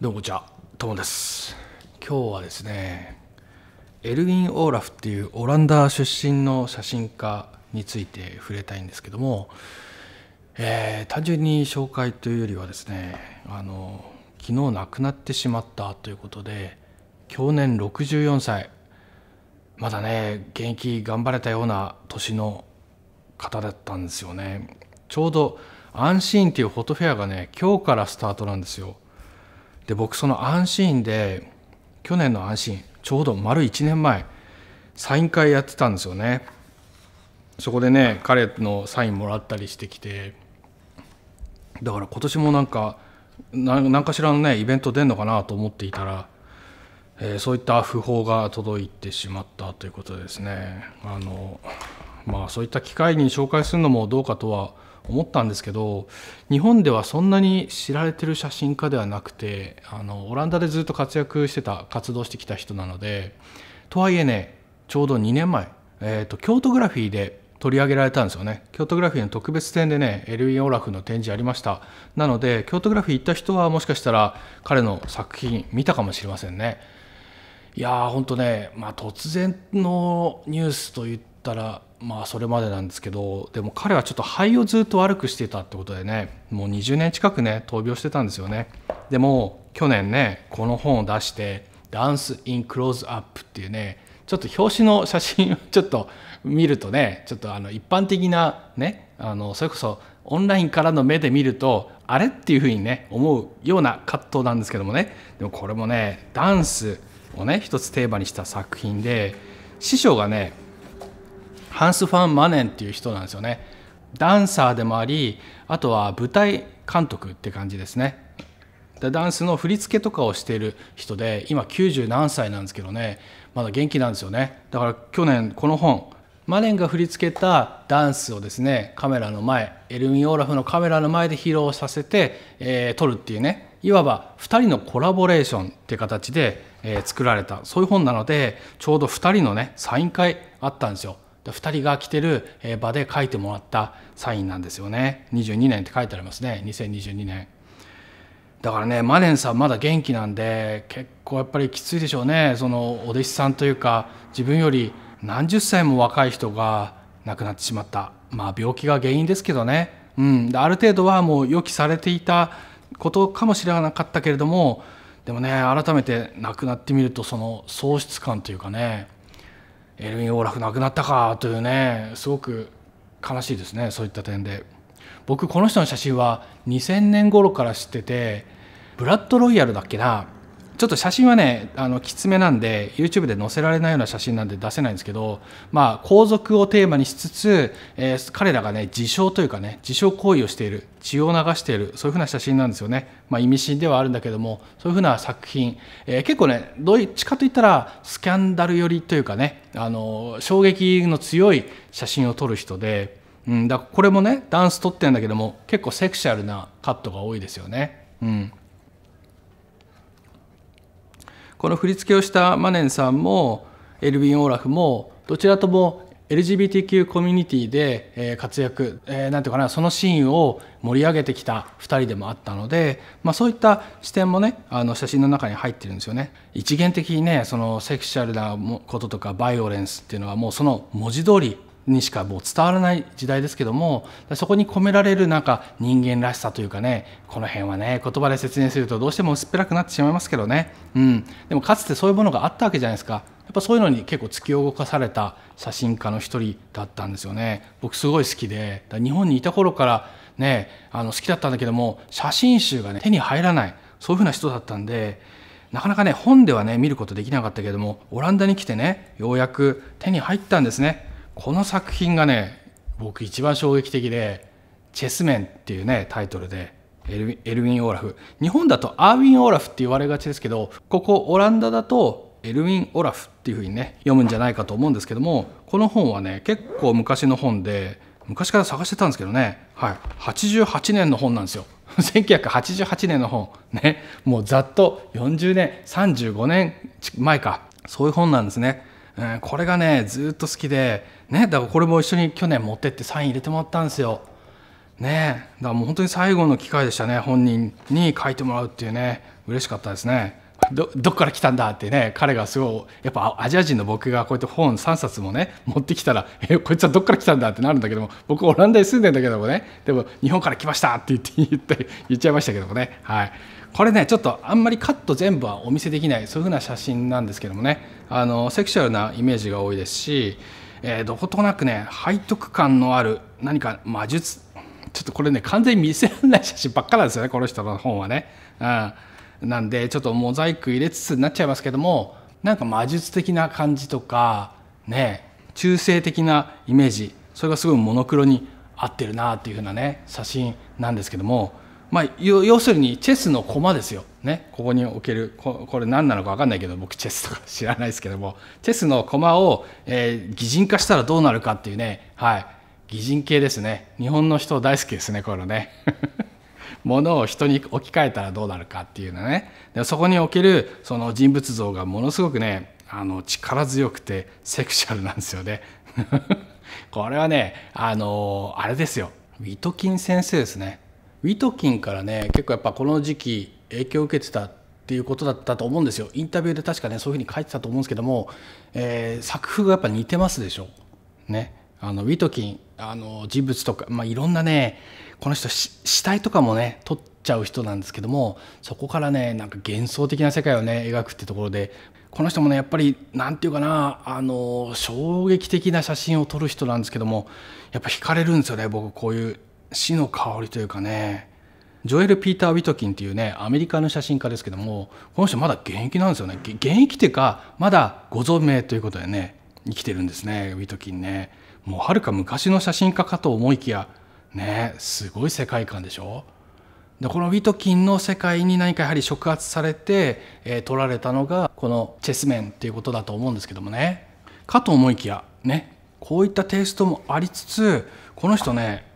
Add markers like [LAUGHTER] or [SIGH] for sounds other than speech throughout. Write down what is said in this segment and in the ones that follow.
どうもじゃトです今日はですねエルヴィン・オーラフっていうオランダ出身の写真家について触れたいんですけども、えー、単純に紹介というよりはですねあの昨日亡くなってしまったということで去年64歳まだね現役頑張れたような年の方だったんですよねちょうど「アンシーン」っていうフォトフェアがね今日からスタートなんですよ。で僕そのアンシーンで去年の安心ちょうど丸1年前サイン会やってたんですよねそこでね彼のサインもらったりしてきてだから今年もなんか何かしらのねイベント出んのかなと思っていたら、えー、そういった訃報が届いてしまったということですねあのまあそういった機会に紹介するのもどうかとは思ったんですけど日本ではそんなに知られてる写真家ではなくてあのオランダでずっと活躍してた活動してきた人なのでとはいえねちょうど2年前、えーと、京都グラフィーで取り上げられたんですよね京都グラフィーの特別展でねエルヴィン・オラフの展示ありましたなので京都グラフィー行った人はもしかしたら彼の作品見たかもしれませんねいやーほんとね、まあ、突然のニュースといったらまあそれまでなんですけどでも彼はちょっと肺をずっと悪くしてたってことでねもう20年近くね闘病してたんですよねでも去年ねこの本を出して「ダンス・イン・クローズ・アップ」っていうねちょっと表紙の写真を [LAUGHS] ちょっと見るとねちょっとあの一般的なねあのそれこそオンラインからの目で見るとあれっていうふうにね思うような葛藤なんですけどもねでもこれもねダンスをね一つテーマにした作品で師匠がねハンス・ファン・マネンっていう人なんですよねダンサーでもありあとは舞台監督って感じですねでダンスの振り付けとかをしている人で今90何歳なんですけどねまだ元気なんですよねだから去年この本マネンが振り付けたダンスをですねカメラの前エルミン・オーラフのカメラの前で披露させて、えー、撮るっていうねいわば2人のコラボレーションって形で、えー、作られたそういう本なのでちょうど2人のねサイン会あったんですよ。2人が来てる場で書いてもらったサインなんですよね22年って書いてありますね2022年だからねマネンさんまだ元気なんで結構やっぱりきついでしょうねそのお弟子さんというか自分より何十歳も若い人が亡くなってしまったまあ病気が原因ですけどね、うん、ある程度はもう予期されていたことかもしれなかったけれどもでもね改めて亡くなってみるとその喪失感というかねエルヴィン・オーラフ亡くなったかというねすごく悲しいですねそういった点で僕この人の写真は2000年頃から知っててブラッド・ロイヤルだっけなちょっと写真はねあのきつめなんで YouTube で載せられないような写真なんで出せないんですけど、まあ、皇族をテーマにしつつ、えー、彼らがね自傷というかね自傷行為をしている血を流しているそういうふうな写真なんですよね、まあ、意味深ではあるんだけどもそういうふうな作品、えー、結構ねどっちかといったらスキャンダル寄りというかねあの衝撃の強い写真を撮る人で。うん、だこれもねダンス撮ってるんだけども結構セクシャルなカットが多いですよね。うん、この振り付けをしたマネンさんもエルヴィン・オーラフもどちらとも LGBTQ コミュニティで活躍、えー、なんていうかなそのシーンを盛り上げてきた2人でもあったので、まあ、そういった視点もねあの写真の中に入ってるんですよね一元的にねそのセクシャルなこととかバイオレンスっていうのはもうその文字通りにしかもう伝わらない時代ですけどもそこに込められるなんか人間らしさというかねこの辺はね言葉で説明するとどうしても薄っぺらくなってしまいますけどね、うん、でもかつてそういうものがあったわけじゃないですかやっぱそういうのに結構突き動かされた写真家の一人だったんですよね僕すごい好きで日本にいた頃からねあの好きだったんだけども写真集がね手に入らないそういうふうな人だったんでなかなかね本ではね見ることできなかったけどもオランダに来てねようやく手に入ったんですねこの作品がね僕一番衝撃的で「チェスメン」っていうねタイトルでエルエルウィン・オーラフ日本だとアーウィン・オーラフって言われがちですけどここオランダだとエルウィン・オラフっていうふうにね読むんじゃないかと思うんですけどもこの本はね結構昔の本で昔から探してたんですけどね、はい、88年の本なんですよ1988 [LAUGHS] 年の本ねもうざっと40年35年前かそういう本なんですねこれがねずっと好きでねだからこれも一緒に去年持ってってサイン入れてもらったんですよ。ねだからもう本当に最後の機会でしたね本人に書いてもらうっていうね嬉しかったですね。どどっから来たんだってね彼がすごいやっぱアジア人の僕がこうやって本3冊もね持ってきたら「えこいつはどっから来たんだ」ってなるんだけども僕オランダに住んでんだけどもねでも「日本から来ました」って言って言って言っちゃいましたけどもねはいこれねちょっとあんまりカット全部はお見せできないそういうふうな写真なんですけどもねあのセクシュアルなイメージが多いですし、えー、どことなくね背徳感のある何か魔術ちょっとこれね完全に見せられない写真ばっかなんですよねこの人の本はね。うんなんでちょっとモザイク入れつつになっちゃいますけどもなんか魔術的な感じとかね中性的なイメージそれがすごいモノクロに合ってるなっていうふうなね写真なんですけども、まあ、要するにチェスの駒ですよ、ね、ここに置けるこれ何なのか分かんないけど僕チェスとか知らないですけどもチェスの駒を、えー、擬人化したらどうなるかっていうねはい擬人系ですね日本の人大好きですねこういうのね。ものを人に置き換えたらどうなるかっていうのねでそこにおけるその人物像がものすごくねあの力強くてセクシャルなんですよね [LAUGHS] これはねあのあれですよウィトキン先生ですねウィトキンからね結構やっぱこの時期影響を受けてたっていうことだったと思うんですよインタビューで確かねそういうふうに書いてたと思うんですけども、えー、作風がやっぱ似てますでしょねあのウィトキンあの人物とか、まあ、いろんなねこの人死体とかもね撮っちゃう人なんですけどもそこからねなんか幻想的な世界をね描くってところでこの人もねやっぱり何て言うかなあの衝撃的な写真を撮る人なんですけどもやっぱ惹かれるんですよね僕こういう死の香りというかねジョエル・ピーター・ウィトキンっていうねアメリカの写真家ですけどもこの人まだ現役なんですよね現役っていうかまだご存命ということでね生きてるんですねウィトキンねもうはるか昔の写真家かと思いきやねすごい世界観でしょでこのウィトキンの世界に何かやはり触発されて、えー、取られたのがこのチェスメンっていうことだと思うんですけどもねかと思いきやねこういったテイストもありつつこの人ね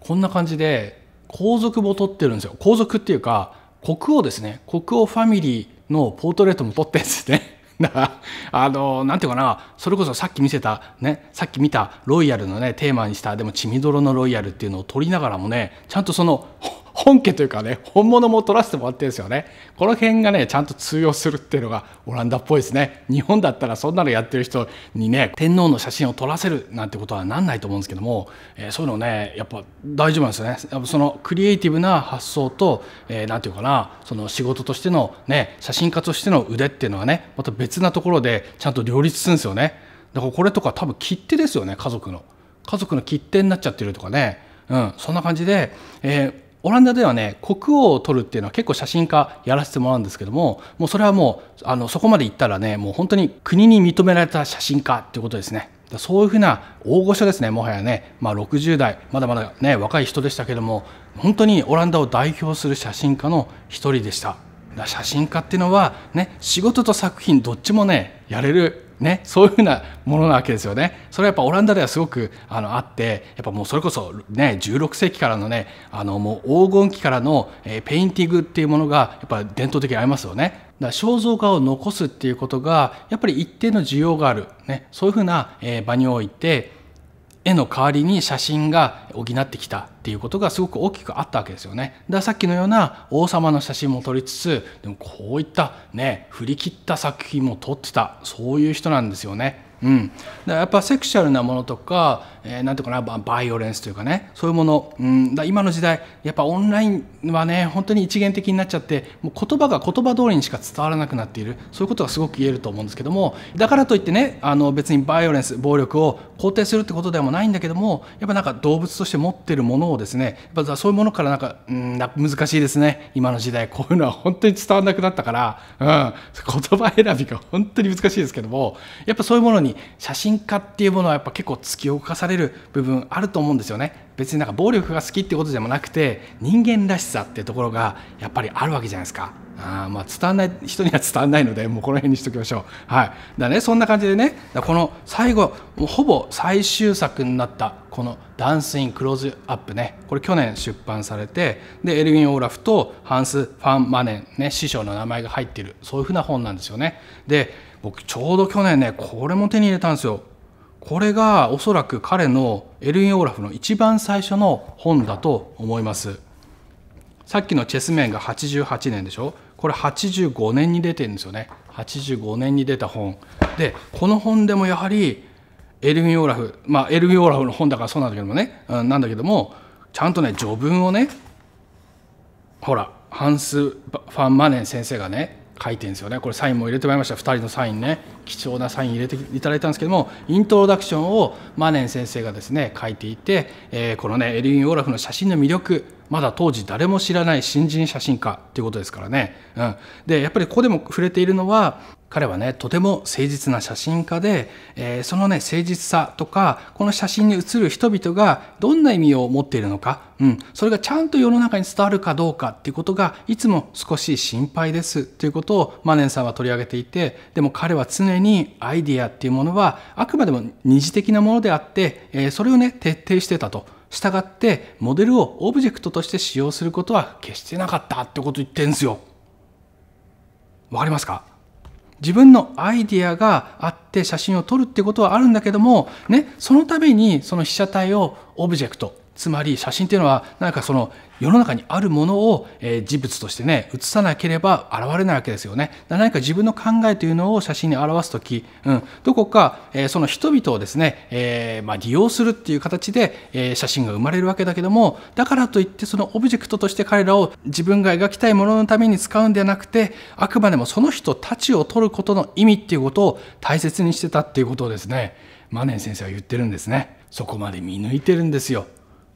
こんな感じで皇族も撮ってるんですよ皇族っていうか国王ですね国王ファミリーのポートレートも撮ってるんですねな、あのなんていうかなそれこそさっき見せたねさっき見たロイヤルのねテーマにしたでも血みどろのロイヤルっていうのを撮りながらもねちゃんとその本家というかね、本物も取らせてもらってるんですよね。この辺がね、ちゃんと通用するっていうのがオランダっぽいですね。日本だったらそんなのやってる人にね、天皇の写真を撮らせるなんてことはなんないと思うんですけども、えー、そういうのね、やっぱ大丈夫なんですよね。やっぱそのクリエイティブな発想と、えー、なんていうかな、その仕事としてのね、写真家としての腕っていうのはね、また別なところでちゃんと両立するんですよね。だからこれとか多分切手ですよね、家族の。家族の切手になっちゃってるとかね。うん、そんな感じで、えーオランダではね国王を撮るっていうのは結構写真家やらせてもらうんですけどももうそれはもうあのそこまで行ったらねもう本当に国に認められた写真家っていうことですね。そういうふうな大御所ですねもはやね、まあ、60代まだまだね若い人でしたけども本当にオランダを代表する写真家の一人でした。写真家っていうのはね仕事と作品どっちもねやれるね、そういうふうなものなわけですよね。それはやっぱオランダではすごくあのあってやっぱもうそれこそ、ね、16世紀からのねあのもう黄金期からの、えー、ペインティングっていうものがやっぱ伝統的にありますよね。だから肖像画を残すっていうことがやっぱり一定の需要がある、ね、そういうふうな、えー、場において絵の代わりに写真が補ってきたっていうことがすごく大きくあったわけですよね。だからさっきのような王様の写真も撮りつつでもこういったね振り切った作品も撮ってたそういう人なんですよね。うん、だからやっぱセクシャルなものとかえー、なんていうかなバイオレンスというかねそういうもの、うん、だ今の時代やっぱオンラインはね本当に一元的になっちゃってもう言葉が言葉通りにしか伝わらなくなっているそういうことがすごく言えると思うんですけどもだからといってねあの別にバイオレンス暴力を肯定するってことでもないんだけどもやっぱなんか動物として持ってるものをですねやっぱそういうものからなんか、うん、難しいですね今の時代こういうのは本当に伝わらなくなったから、うん、言葉選びが本当に難しいですけどもやっぱそういうものに写真家っていうものはやっぱ結構突き動かされれる部分あると思うんですよね別になんか暴力が好きってことでもなくて人間らしさってところがやっぱりあるわけじゃないですかあまあ伝わんない人には伝わんないのでもうこの辺にしときましょうはいだねそんな感じでねこの最後ほぼ最終作になったこの「ダンス・イン・クローズ・アップね」これ去年出版されてでエルヴィン・オーラフとハンス・ファン・マネン、ね、師匠の名前が入っているそういうふうな本なんですよねで僕ちょうど去年ねこれも手に入れたんですよこれがおそらく彼のエルィン・オーラフの一番最初の本だと思いますさっきのチェスメンが88年でしょこれ85年に出てるんですよね85年に出た本でこの本でもやはりエルヴィン・オーラフまあエルヴィン・オーラフの本だからそうなんだけどもね、うん、なんだけどもちゃんとね序文をねほらハンス・ファン・マネン先生がね書いてるんですよねこれサインも入れてまいりました2人のサインね貴重なサイン入れていただいたんですけどもイントロダクションをマネン先生がですね書いていて、えー、このねエルィン・オーラフの写真の魅力まだ当時誰も知らない新人写真家ていうことですからね、うん、でやっぱりここでも触れているのは彼はねとても誠実な写真家で、えー、そのね誠実さとかこの写真に写る人々がどんな意味を持っているのか、うん、それがちゃんと世の中に伝わるかどうかっていうことがいつも少し心配ですということをマネンさんは取り上げていてでも彼は常にアイディアっていうものはあくまでも二次的なものであって、えー、それをね徹底してたとしたがってモデルをオブジェクトとして使用することは決してなかったってこと言ってんすよ。わかりますか自分のアイディアがあって写真を撮るってことはあるんだけども、ね、そのためにその被写体をオブジェクトつまり写真っていうのは何かその世の中にあるものを、え事物としてね写さなければ現れないわけですよね。何か自分の考えというのを写真に表す時、うん、どこか、えその人々をですね、えー、まあ、利用するっていう形で、え写真が生まれるわけだけどもだからといってそのオブジェクトとして彼らを自分が描きたいもののために使うんではなくてあくまでもその人たちを撮ることの意味っていうことを大切にしてたっていうことをですねマネン先生は言ってるんですね。そこまで見抜いてるんですよ。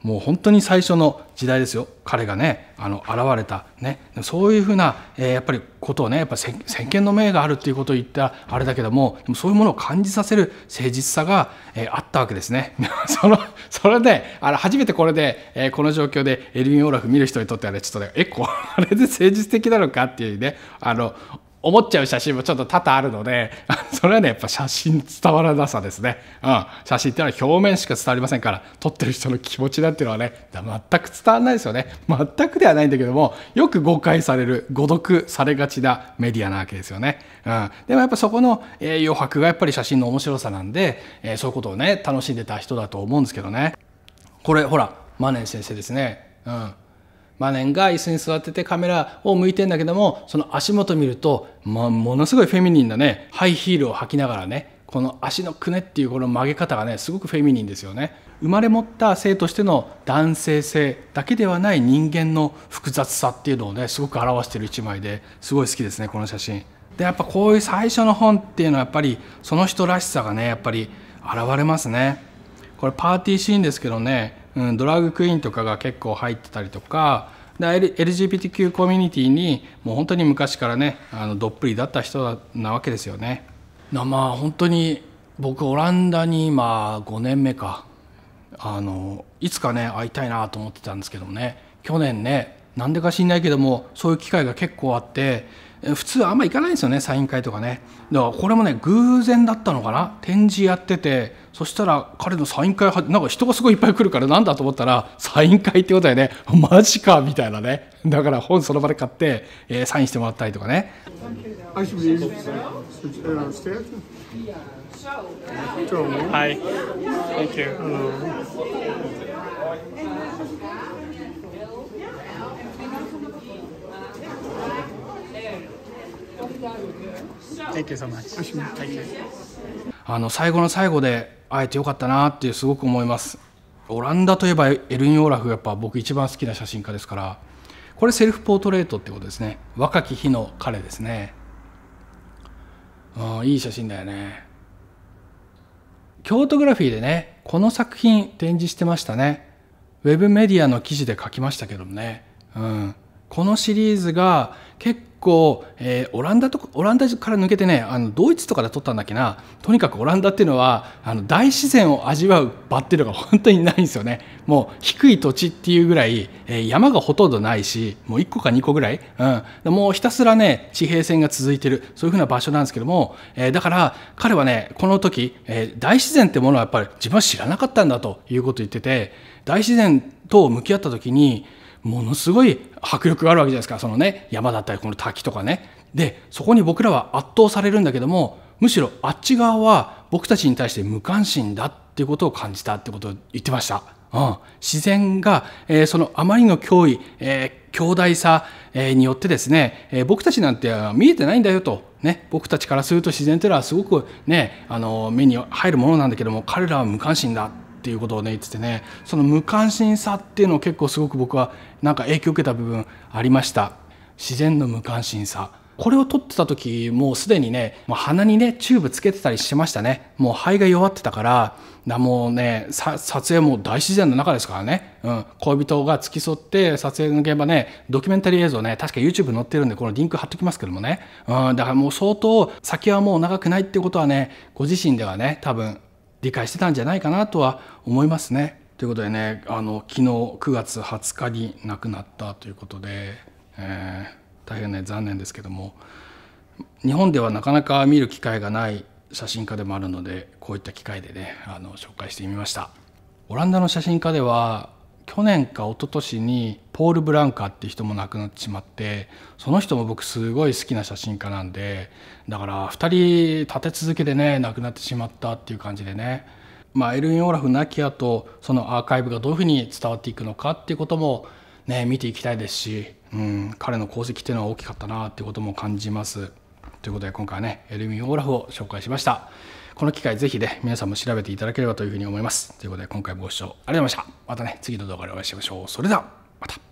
もう本当に最初の時代ですよ彼がねあの現れた、ね、そういうふうな、えー、やっぱりことをねやっぱ先見の明があるっていうことを言ったあれだけどもでもそういうものを感じさせる誠実さが、えー、あったわけですね [LAUGHS] そのそれであの初めてこれで、えー、この状況でエルヴィン・オーラフ見る人にとってはねちょっとねえこれで誠実的なのかっていうねあの思っちゃう写真もちょっと多々あるので、[LAUGHS] それはね、やっぱ写真伝わらなさですね。うん。写真っていうのは表面しか伝わりませんから、撮ってる人の気持ちだっていうのはね、全く伝わらないですよね。全くではないんだけども、よく誤解される、誤読されがちなメディアなわけですよね。うん。でもやっぱそこの、えー、余白がやっぱり写真の面白さなんで、えー、そういうことをね、楽しんでた人だと思うんですけどね。これ、ほら、マネン先生ですね。うん。マネンが椅子に座っててカメラを向いてんだけどもその足元見ると、まあ、ものすごいフェミニンなねハイヒールを履きながらねこの足のくねっていうこの曲げ方がねすごくフェミニンですよね生まれ持った性としての男性性だけではない人間の複雑さっていうのをねすごく表してる一枚ですごい好きですねこの写真でやっぱこういう最初の本っていうのはやっぱりその人らしさがねやっぱり現れますねこれパーティーシーンですけどねうん、ドラッグクイーンとかが結構入ってたりとかで LGBTQ コミュニティにもう本当に昔からねあのどっぷりだった人なわけですよね。まあ本当に僕オランダに今5年目かあのいつかね会いたいなと思ってたんですけどもね去年ねなんでか知んないけどもそういう機会が結構あって普通あんま行かないんですよねサイン会とかねだからこれもね偶然だったのかな展示やっててそしたら彼のサイン会なんか人がすごいいっぱい来るからなんだと思ったらサイン会ってことでねマジかみたいなねだから本その場で買って、えー、サインしてもらったりとかね。Thank you. Thank you so much. Thank you. あの最後の最後で会えてよかったなってすごく思います。オランダといえばエルニオーラフやっぱ僕一番好きな写真家ですからこれセルフポートレートってことですね若き日の彼ですねあいい写真だよね京都グラフィーでねこの作品展示してましたねウェブメディアの記事で書きましたけどもね、うん、このシリーズが結構、えー、オランダとオランダから抜けてねあのドイツとかで取ったんだっけなとにかくオランダっていうのはあの大自然を味わう場っていうのが本当にないんですよねもう低い土地っていうぐらい、えー、山がほとんどないしもう1個か2個ぐらい、うん、もうひたすらね地平線が続いてるそういうふうな場所なんですけども、えー、だから彼はねこの時、え大自然ってものはやっぱり自分は知らなかったんだということを言ってて大自然と向き合った時にものすごい迫力があるわけじゃないですかそのね山だったりこの滝とかねでそこに僕らは圧倒されるんだけどもむしろあっち側は僕たちに対して無関心だっていうことを感じたってことを言ってました、うん、自然が、えー、そのあまりの脅威、えー、強大さ、えー、によってですね、えー、僕たちなんて見えてないんだよとね、僕たちからすると自然というのはすごく、ね、あの目に入るものなんだけども彼らは無関心だっていうことをね言っててねその無関心さっていうのを結構すごく僕はなんか影響を受けた部分ありました自然の無関心さこれを撮ってた時もうすでにねもう鼻にねチューブつけてたりしてましたねもう肺が弱ってたからもうね撮影も大自然の中ですからね、うん、恋人が付き添って撮影の現場ねドキュメンタリー映像ね確か YouTube 載ってるんでこのリンク貼っときますけどもね、うん、だからもう相当先はもう長くないっていうことはねご自身ではね多分理解してたんじゃないかなとは思いますね。ということでねあの昨日9月20日に亡くなったということで、えー、大変ね残念ですけども日本ではなかなか見る機会がない写真家でもあるのでこういった機会でねあの紹介してみました。オランダの写真家では去年か一昨年にポール・ブランカーって人も亡くなってしまってその人も僕すごい好きな写真家なんでだから2人立て続けでね亡くなってしまったっていう感じでね、まあ、エルヴィン・オラフ亡き後そのアーカイブがどういうふうに伝わっていくのかっていうこともね見ていきたいですし、うん、彼の功績っていうのは大きかったなっていうことも感じます。ということで今回はねエルヴィン・オラフを紹介しました。この機会ぜひね、皆さんも調べていただければというふうに思います。ということで、今回もご視聴ありがとうございました。またね、次の動画でお会いしましょう。それでは、また。